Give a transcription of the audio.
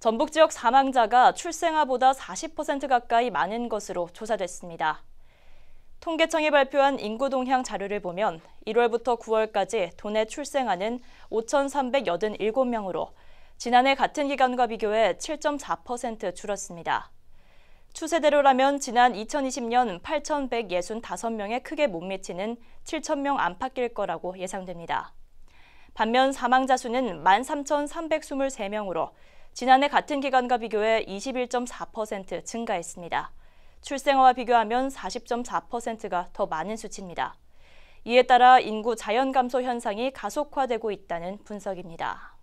전북 지역 사망자가 출생아보다 40% 가까이 많은 것으로 조사됐습니다. 통계청이 발표한 인구 동향 자료를 보면 1월부터 9월까지 도내 출생아는 5,387명으로 지난해 같은 기간과 비교해 7.4% 줄었습니다. 추세대로라면 지난 2020년 8,165명에 크게 못 미치는 7,000명 안팎일 거라고 예상됩니다. 반면 사망자 수는 13,323명으로 지난해 같은 기간과 비교해 21.4% 증가했습니다. 출생아와 비교하면 40.4%가 더 많은 수치입니다. 이에 따라 인구 자연 감소 현상이 가속화되고 있다는 분석입니다.